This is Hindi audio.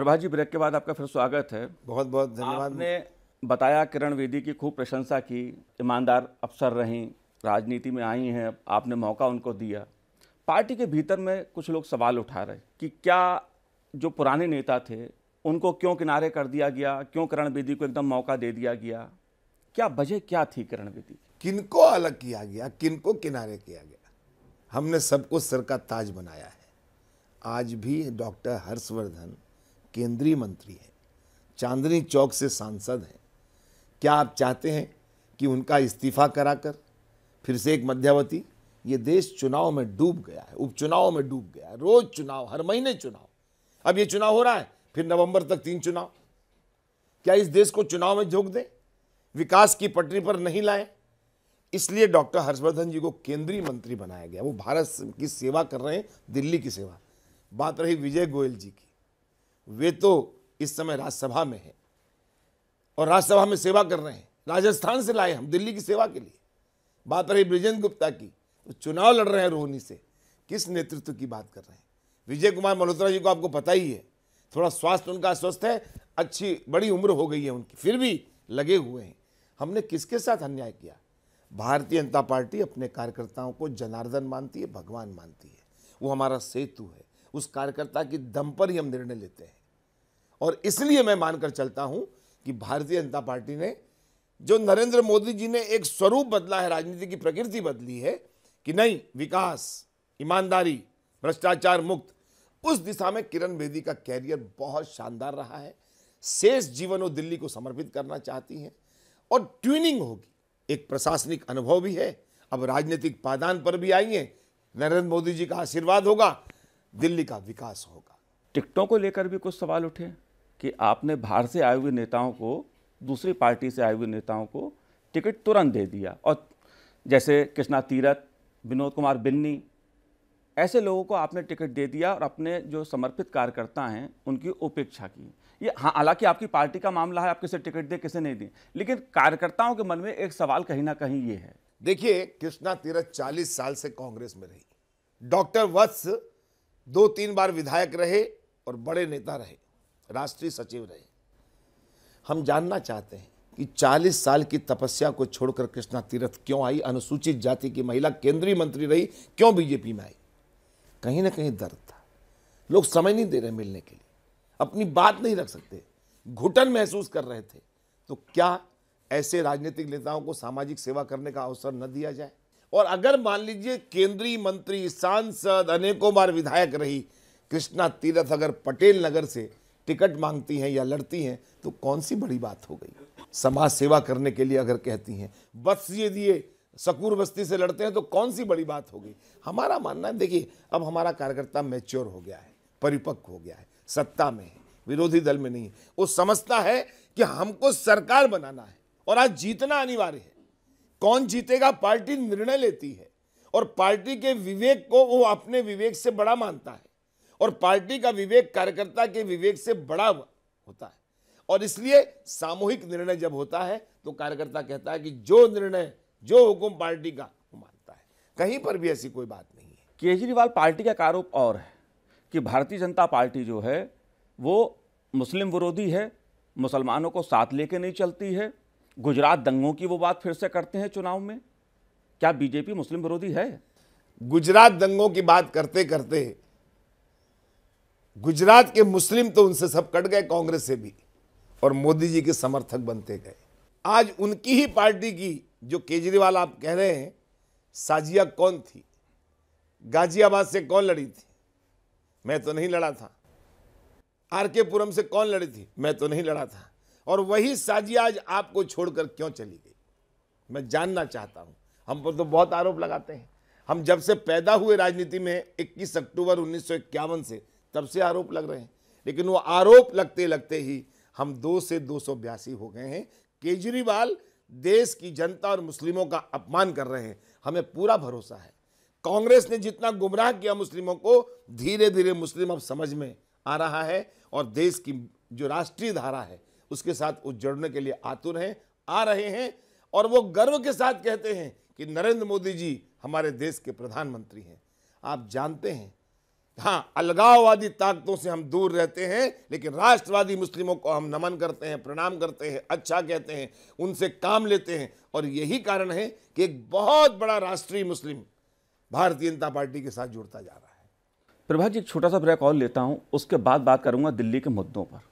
प्रभात जी ब्रेक के बाद आपका फिर स्वागत है बहुत बहुत धन्यवाद आपने बताया किरण वेदी की खूब प्रशंसा की ईमानदार अफसर रहीं राजनीति में आई हैं आपने मौका उनको दिया पार्टी के भीतर में कुछ लोग सवाल उठा रहे कि क्या जो पुराने नेता थे उनको क्यों किनारे कर दिया गया क्यों किरण बेदी को एकदम मौका दे दिया गया क्या वजह क्या थी किरण बेदी किनको अलग किया गया किनको किनारे किया गया हमने सबको सर का ताज बनाया है आज भी डॉक्टर हर्षवर्धन केंद्रीय मंत्री हैं चांदनी चौक से सांसद हैं क्या आप चाहते हैं कि उनका इस्तीफा कराकर फिर से एक मध्यावती ये देश चुनाव में डूब गया है उपचुनाव में डूब गया है रोज चुनाव हर महीने चुनाव अब ये चुनाव हो रहा है फिर नवंबर तक तीन चुनाव क्या इस देश को चुनाव में झोंक दें विकास की पटरी पर नहीं लाए इसलिए डॉक्टर हर्षवर्धन जी को केंद्रीय मंत्री बनाया गया वो भारत की सेवा कर रहे हैं दिल्ली की सेवा बात रही विजय गोयल जी की वे तो इस समय राज्यसभा में है और राज्यसभा में सेवा कर रहे हैं राजस्थान से लाए हम दिल्ली की सेवा के लिए बात रही ब्रिजेंद्र गुप्ता की तो चुनाव लड़ रहे हैं रोहनी से किस नेतृत्व की बात कर रहे हैं विजय कुमार मल्होत्रा जी को आपको पता ही है थोड़ा स्वास्थ्य उनका अस्वस्थ है अच्छी बड़ी उम्र हो गई है उनकी फिर भी लगे हुए हैं हमने किसके साथ अन्याय किया भारतीय जनता पार्टी अपने कार्यकर्ताओं को जनार्दन मानती है भगवान मानती है वो हमारा सेतु है उस कार्यकर्ता की दम पर ही हम निर्णय लेते हैं और इसलिए मैं मानकर चलता हूं कि भारतीय जनता पार्टी ने जो नरेंद्र मोदी जी ने एक स्वरूप बदला है राजनीति की प्रकृति बदली है कि नहीं विकास ईमानदारी भ्रष्टाचार मुक्त उस दिशा में किरण बेदी का कैरियर बहुत शानदार रहा है शेष जीवन वो दिल्ली को समर्पित करना चाहती हैं और ट्यूनिंग होगी एक प्रशासनिक अनुभव भी है अब राजनीतिक पादान पर भी आई है नरेंद्र मोदी जी का आशीर्वाद होगा दिल्ली का विकास होगा टिकटों को लेकर भी कुछ सवाल उठे कि आपने बाहर से आए हुए नेताओं को दूसरी पार्टी से आए हुए नेताओं को टिकट तुरंत दे दिया और जैसे कृष्णा तीरथ विनोद कुमार बिन्नी ऐसे लोगों को आपने टिकट दे दिया और अपने जो समर्पित कार्यकर्ता हैं उनकी उपेक्षा की ये हाँ हालांकि आपकी पार्टी का मामला है आप किसे टिकट दें किसे नहीं दें लेकिन कार्यकर्ताओं के मन में एक सवाल कहीं ना कहीं ये है देखिए कृष्णा तीरथ चालीस साल से कांग्रेस में रही डॉक्टर वत्स दो तीन बार विधायक रहे और बड़े नेता रहे राष्ट्रीय सचिव रहे हम जानना चाहते हैं कि 40 साल की तपस्या को छोड़कर कृष्णा तीर्थ क्यों आई अनुसूचित जाति की महिला केंद्रीय मंत्री रही क्यों बीजेपी में आई कहीं ना कहीं दर्द था लोग समय नहीं दे रहे मिलने के लिए अपनी बात नहीं रख सकते घुटन महसूस कर रहे थे तो क्या ऐसे राजनीतिक नेताओं को सामाजिक सेवा करने का अवसर न दिया जाए और अगर मान लीजिए केंद्रीय मंत्री सांसद अनेकों बार विधायक रही कृष्णा तीरथ अगर पटेल नगर से टिकट मांगती हैं या लड़ती हैं तो कौन सी बड़ी बात हो गई समाज सेवा करने के लिए अगर कहती हैं बस ये दिए सकूर बस्ती से लड़ते हैं तो कौन सी बड़ी बात हो गई हमारा मानना है देखिए अब हमारा कार्यकर्ता मैच्योर हो गया है परिपक्व हो गया है सत्ता में है विरोधी दल में नहीं है वो समझता है कि हमको सरकार बनाना है और आज जीतना अनिवार्य है कौन जीतेगा पार्टी निर्णय लेती है और पार्टी के विवेक को वो अपने विवेक से बड़ा मानता है और पार्टी का विवेक कार्यकर्ता के विवेक से बड़ा होता है और इसलिए सामूहिक निर्णय जब होता है तो कार्यकर्ता कहता है कि जो निर्णय जो हुक्म पार्टी का वो मानता है कहीं पर भी ऐसी कोई बात नहीं है केजरीवाल पार्टी का आरोप और है कि भारतीय जनता पार्टी जो है वो मुस्लिम विरोधी है मुसलमानों को साथ लेके नहीं चलती है गुजरात दंगों की वो बात फिर से करते हैं चुनाव में क्या बीजेपी मुस्लिम विरोधी है गुजरात दंगों की बात करते करते गुजरात के मुस्लिम तो उनसे सब कट गए कांग्रेस से भी और मोदी जी के समर्थक बनते गए आज उनकी ही पार्टी की जो केजरीवाल आप कह रहे हैं साजिया कौन थी गाजियाबाद से कौन लड़ी थी मैं तो नहीं लड़ा था आर के पुरम से कौन लड़ी थी मैं तो नहीं लड़ा था और वही साजी आज आपको छोड़कर क्यों चली गई मैं जानना चाहता हूं हम पर तो बहुत आरोप लगाते हैं हम जब से पैदा हुए राजनीति में इक्कीस अक्टूबर उन्नीस से तब से आरोप लग रहे हैं लेकिन वो आरोप लगते लगते ही हम दो से दो हो गए हैं केजरीवाल देश की जनता और मुस्लिमों का अपमान कर रहे हैं हमें पूरा भरोसा है कांग्रेस ने जितना गुमराह किया मुस्लिमों को धीरे धीरे मुस्लिम अब समझ में आ रहा है और देश की जो राष्ट्रीय धारा है उसके साथ उजड़ने के लिए आतुर हैं आ रहे हैं और वो गर्व के साथ कहते हैं कि नरेंद्र मोदी जी हमारे देश के प्रधानमंत्री हैं आप जानते हैं हाँ अलगाववादी ताकतों से हम दूर रहते हैं लेकिन राष्ट्रवादी मुस्लिमों को हम नमन करते हैं प्रणाम करते हैं अच्छा कहते हैं उनसे काम लेते हैं और यही कारण है कि एक बहुत बड़ा राष्ट्रीय मुस्लिम भारतीय जनता पार्टी के साथ जुड़ता जा रहा है प्रभा जी एक छोटा सा ब्रेक और लेता हूँ उसके बाद बात करूँगा दिल्ली के मुद्दों पर